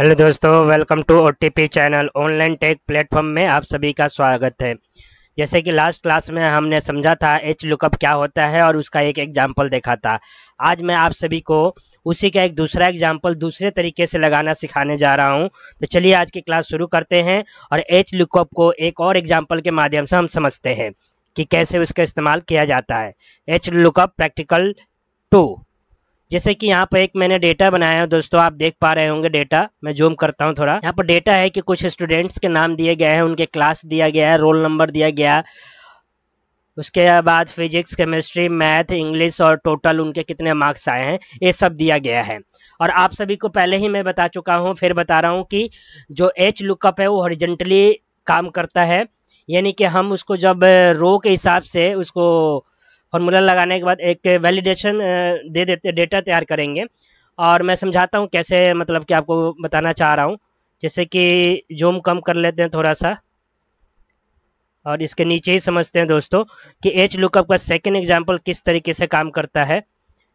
hello दोस्तों welcome to our channel online tech platform में आप सभी का स्वागत है जैसे कि लास्ट क्लास में हमने समझा था एच लुकअप क्या होता है और उसका एक एग्जाम्पल देखा था आज मैं आप सभी को उसी का एक दूसरा एग्जाम्पल दूसरे तरीके से लगाना सिखाने जा रहा हूँ तो चलिए आज की क्लास शुरू करते हैं और एच लुकअप को एक और एग्जाम्पल के माध्यम से हम समझते हैं कि कैसे उसका इस्तेमाल किया जाता है एच लुकअप प्रैक्टिकल टू जैसे कि यहाँ पर एक मैंने डेटा बनाया है दोस्तों आप देख पा रहे होंगे डेटा मैं जूम करता हूँ थोड़ा यहाँ पर डेटा है कि कुछ स्टूडेंट्स के नाम दिए गए हैं उनके क्लास दिया गया है रोल नंबर दिया गया उसके बाद फिजिक्स केमिस्ट्री मैथ इंग्लिश और टोटल उनके कितने मार्क्स आए हैं ये सब दिया गया है और आप सभी को पहले ही मैं बता चुका हूँ फिर बता रहा हूँ कि जो एच लुकअप है वो हॉरिजेंटली काम करता है यानी कि हम उसको जब रो के हिसाब से उसको फॉर्मूला लगाने के बाद एक वैलिडेशन दे देते डेटा तैयार करेंगे और मैं समझाता हूँ कैसे मतलब कि आपको बताना चाह रहा हूँ जैसे कि जूम कम कर लेते हैं थोड़ा सा और इसके नीचे ही समझते हैं दोस्तों कि एच लुकअप का सेकेंड एग्जाम्पल किस तरीके से काम करता है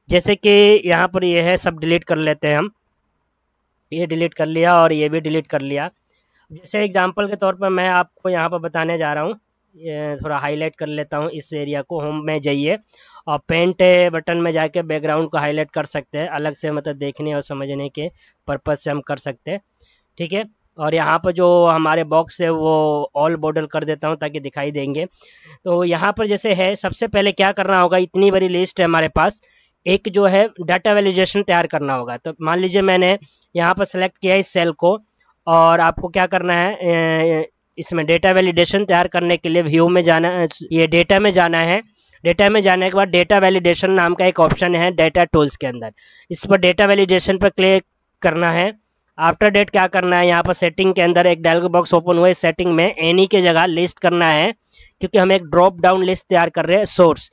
जैसे कि यहाँ पर यह है सब डिलीट कर लेते हैं हम ये डिलीट कर लिया और ये भी डिलीट कर लिया जैसे एग्जाम्पल के तौर पर मैं आपको यहाँ पर बताने जा रहा हूँ थोड़ा हाईलाइट कर लेता हूँ इस एरिया को होम में जाइए और पेंट बटन में जाके बैकग्राउंड को हाईलाइट कर सकते हैं अलग से मतलब देखने और समझने के पर्पज़ से हम कर सकते हैं ठीक है और यहाँ पर जो हमारे बॉक्स है वो ऑल बॉर्डर कर देता हूँ ताकि दिखाई देंगे तो यहाँ पर जैसे है सबसे पहले क्या करना होगा इतनी बड़ी लिस्ट है हमारे पास एक जो है डाटा वैलिडेशन तैयार करना होगा तो मान लीजिए मैंने यहाँ पर सेलेक्ट किया इस सेल को और आपको क्या करना है इसमें डेटा वैलिडेशन तैयार करने के लिए व्यू में जाना ये डेटा में जाना है डेटा में जाने के बाद डेटा वैलिडेशन नाम का एक ऑप्शन है डेटा टूल्स के अंदर इस पर डेटा वैलिडेशन पर क्लिक करना है आफ्टर डेट क्या करना है यहाँ पर सेटिंग के अंदर एक डायलॉग बॉक्स ओपन हुआ है सेटिंग में एनी के जगह लिस्ट करना है क्योंकि हम एक ड्रॉप डाउन लिस्ट तैयार कर रहे हैं सोर्स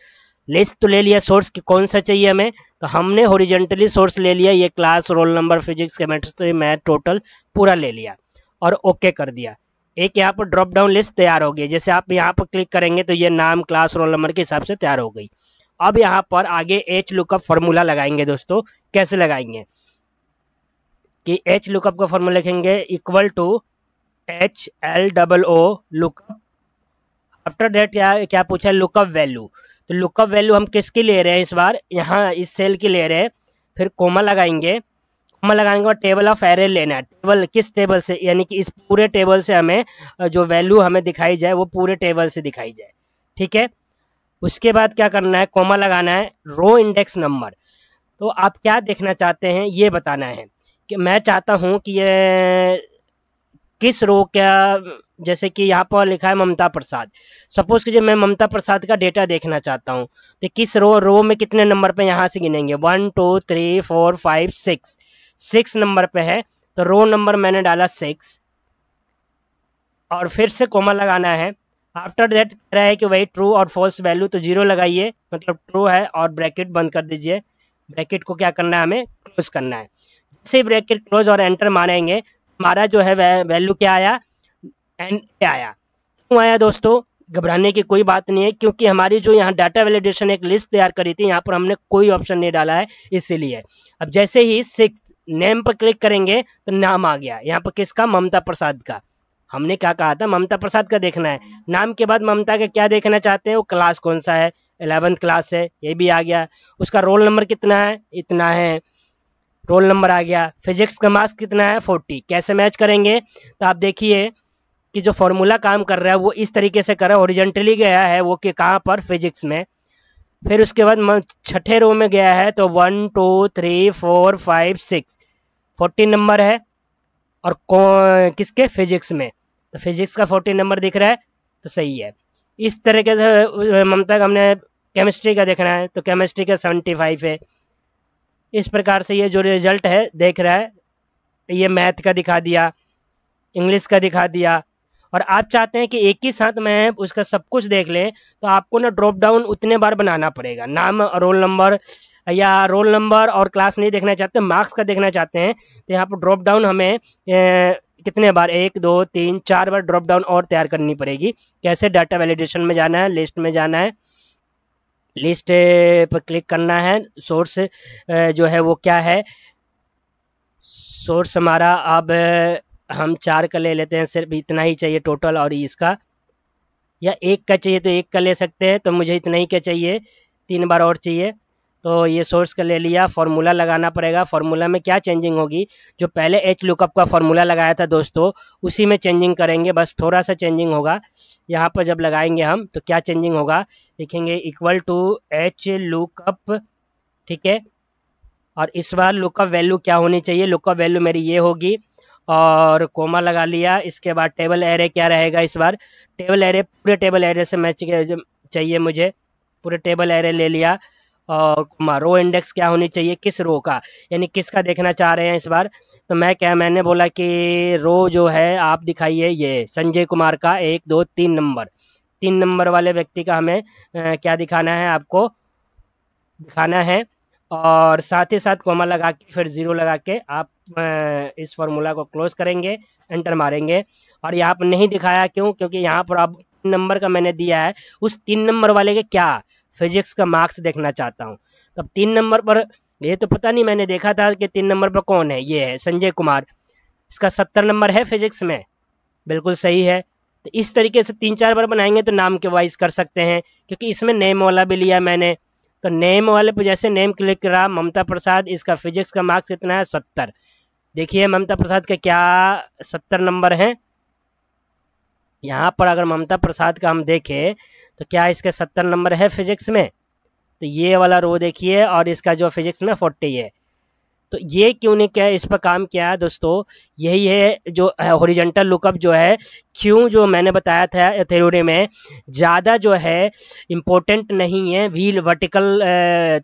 लिस्ट तो ले लिया सोर्स की कौन सा चाहिए हमें तो हमने ओरिजेंटली सोर्स ले लिया ये class roll number physics chemistry math total पूरा ले लिया और ओके okay कर दिया एक यहाँ पर ड्रॉप डाउन लिस्ट तैयार होगी जैसे आप यहाँ पर क्लिक करेंगे तो ये नाम क्लास रोल नंबर के हिसाब से तैयार हो गई अब यहाँ पर आगे एच लुकअप फॉर्मूला लगाएंगे दोस्तों कैसे लगाएंगे कि एच लुकअप का फॉर्मूला लिखेंगे equal to H L double O lookup after that क्या क्या पूछा लुकअप वैल्यू तो लुकअप वैल्यू हम किसकी ले रहे हैं इस बार यहाँ इस सेल की ले रहे हैं फिर कोमा लगाएंगे कॉमा लगाने के बाद टेबल ऑफ एरे लेना है टेबल किस टेबल से यानी कि इस पूरे टेबल से हमें जो वैल्यू हमें दिखाई जाए वो पूरे टेबल से दिखाई जाए ठीक है उसके बाद क्या करना है कॉमा लगाना है रो इंडेक्स नंबर तो आप क्या देखना चाहते हैं ये बताना है कि मैं चाहता हूँ कि ये किस रो का जैसे कि यहाँ पर लिखा है ममता प्रसाद सपोज कीजिए मैं ममता प्रसाद का डेटा देखना चाहता हूँ तो किस रो रो में कितने नंबर पे यहाँ से गिनेंगे one two three four five six six number पे है तो रो नंबर मैंने डाला सिक्स और फिर से कोमा लगाना है आफ्टर दैट कह रहा है कि वही ट्रू और फॉल्स वैल्यू तो जीरो लगाइए मतलब ट्रू है और ब्रैकेट बंद कर दीजिए ब्रैकेट को क्या करना है हमें क्लोज करना है जैसे ब्रैकेट क्लोज और एंटर मारेंगे हमारा जो है वैल्यू क्या आया एन आया क्यों आया दोस्तों घबराने की कोई बात नहीं है क्योंकि हमारी जो यहाँ डाटा वैलिडेशन एक लिस्ट तैयार करी थी यहाँ पर हमने कोई ऑप्शन नहीं डाला है इसीलिए अब जैसे ही सिक्स नेम पर क्लिक करेंगे तो नाम आ गया यहाँ पर किसका ममता प्रसाद का हमने क्या कहा था ममता प्रसाद का देखना है नाम के बाद ममता का क्या देखना चाहते हैं वो क्लास कौन सा है एलेवंथ क्लास है ये भी आ गया उसका रोल नंबर कितना है इतना है रोल नंबर आ गया फिजिक्स का मार्क्स कितना है फोर्टी कैसे मैच करेंगे तो आप देखिए कि जो फॉर्मूला काम कर रहा है वो इस तरीके से कर रहा है ओरिजेंटली गया है वो कि कहाँ पर फिजिक्स में फिर उसके बाद छठे रो में गया है तो one two three four five six fourteen number है और किसके फिजिक्स में तो फिजिक्स का फोर्टीन नंबर दिख रहा है तो सही है इस तरीके से ममता हमने केमिस्ट्री का देखना है तो केमिस्ट्री का सेवेंटी फाइव है इस प्रकार से ये जो रिजल्ट है देख रहा है ये मैथ का दिखा दिया इंग्लिश का दिखा दिया और आप चाहते हैं कि एक ही साथ मैं उसका सब कुछ देख लें तो आपको ना ड्रॉप डाउन उतने बार बनाना पड़ेगा नाम रोल नंबर या रोल नंबर और क्लास नहीं देखना चाहते मार्क्स का देखना चाहते हैं तो यहाँ पर ड्रॉप डाउन हमें ए, कितने बार एक दो तीन चार बार ड्रॉप डाउन और तैयार करनी पड़ेगी कैसे डाटा वैलिडेशन में जाना है लिस्ट में जाना है लिस्ट पर क्लिक करना है सोर्स जो है वो क्या है सोर्स हमारा अब हम चार का ले लेते हैं सिर्फ इतना ही चाहिए टोटल और इसका या एक का चाहिए तो एक का ले सकते हैं तो मुझे इतना ही का चाहिए तीन बार और चाहिए तो ये सोर्स का ले लिया फार्मूला लगाना पड़ेगा फार्मूला में क्या चेंजिंग होगी जो पहले एच लुकअप का फार्मूला लगाया था दोस्तों उसी में चेंजिंग करेंगे बस थोड़ा सा चेंजिंग होगा यहाँ पर जब लगाएंगे हम तो क्या चेंजिंग होगा लिखेंगे इक्वल टू एच लुकअप ठीक है और इस बार लुकअप वैल्यू क्या होनी चाहिए लुकअप वैल्यू मेरी ये होगी और कोमा लगा लिया इसके बाद टेबल एरे क्या रहेगा इस बार टेबल एरे पूरे टेबल एरे से मैच चाहिए मुझे पूरे टेबल एरे ले लिया और कोमा रो इंडेक्स क्या होनी चाहिए किस रो का यानी किसका देखना चाह रहे हैं इस बार तो मैं क्या मैंने बोला कि रो जो है आप दिखाइए ये संजय कुमार का एक दो तीन नंबर तीन नंबर वाले व्यक्ति का हमें क्या दिखाना है आपको दिखाना है और साथ ही साथ कोमा लगा के फिर ज़ीरो लगा के आप इस फॉर्मूला को क्लोज करेंगे एंटर मारेंगे और यहाँ पर नहीं दिखाया क्यों क्योंकि यहाँ पर आप नंबर का मैंने दिया है उस तीन नंबर वाले के क्या फिजिक्स का मार्क्स देखना चाहता हूँ तब तीन नंबर पर ये तो पता नहीं मैंने देखा था कि तीन नंबर पर कौन है ये है संजय कुमार इसका सत्तर नंबर है फिजिक्स में बिल्कुल सही है तो इस तरीके से तीन चार बार बनाएंगे तो नाम के वाइज कर सकते हैं क्योंकि इसमें नेम वाला भी लिया मैंने तो नेम वाले पे जैसे नेम क्लिक करा ममता प्रसाद इसका फिजिक्स का मार्क्स कितना है सत्तर देखिए ममता प्रसाद का क्या सत्तर नंबर हैं यहाँ पर अगर ममता प्रसाद का हम देखें तो क्या इसके सत्तर नंबर है फिजिक्स में तो ये वाला रो देखिए और इसका जो फिजिक्स में फोर्टी है तो ये क्यों ने क्या इस पर काम किया है दोस्तों यही है जो हॉरिजेंटल लुकअप जो है क्यों जो मैंने बताया था थेरोडे में ज़्यादा जो है इम्पोर्टेंट नहीं है व्हील वर्टिकल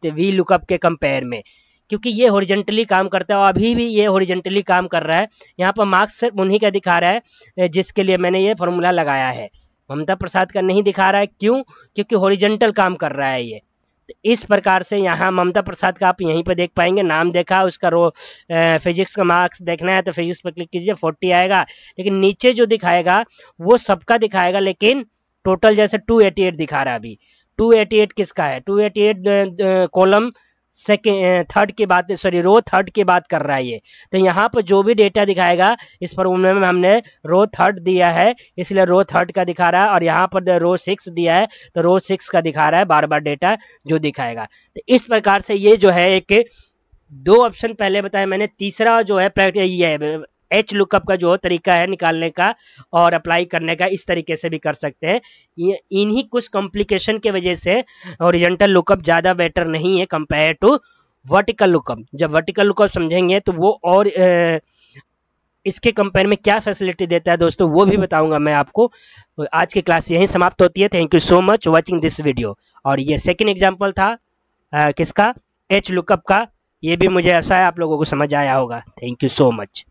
व्हील लुकअप के कंपेयर में क्योंकि ये हॉरिजेंटली काम करता है और अभी भी ये हॉरिजेंटली काम कर रहा है यहाँ पर मार्क्स सिर्फ उन्हीं का दिखा रहा है जिसके लिए मैंने ये फॉर्मूला लगाया है ममता प्रसाद का नहीं दिखा रहा है क्यों क्योंकि हॉरिजेंटल काम कर रहा है ये इस प्रकार से यहाँ ममता प्रसाद का आप यहीं पर देख पाएंगे नाम देखा उसका रो फिजिक्स का मार्क्स देखना है तो फिजिक्स पर क्लिक कीजिए फोर्टी आएगा लेकिन नीचे जो दिखाएगा वो सबका दिखाएगा लेकिन टोटल जैसे 288 दिखा रहा है अभी 288 किसका है 288 कॉलम uh, सेकेंड थर्ड की बात सॉरी रो थर्ड की बात कर रहा है ये तो यहाँ पर जो भी डेटा दिखाएगा इस उम्र में हमने रो थर्ड दिया है इसलिए रो थर्ड का दिखा रहा है और यहाँ पर रो सिक्स दिया है तो रो सिक्स का दिखा रहा है बार बार डेटा जो दिखाएगा तो इस प्रकार से ये जो है एक दो ऑप्शन पहले बताया मैंने तीसरा जो है ये एच लुकअप का जो तरीका है निकालने का और अप्लाई करने का इस तरीके से भी कर सकते हैं इन्हीं कुछ कॉम्प्लिकेशन के वजह से ओरिजेंटल लुकअप ज़्यादा बेटर नहीं है कंपेयर टू वर्टिकल लुकअप जब वर्टिकल लुकअप समझेंगे तो वो और ए, इसके कंपेयर में क्या फैसिलिटी देता है दोस्तों वो भी बताऊंगा मैं आपको आज की क्लास यहीं समाप्त होती है thank you so much watching this video और ये सेकेंड एग्जाम्पल था आ, किसका एच लुकअप का ये भी मुझे ऐसा है आप लोगों को समझ आया होगा थैंक यू सो मच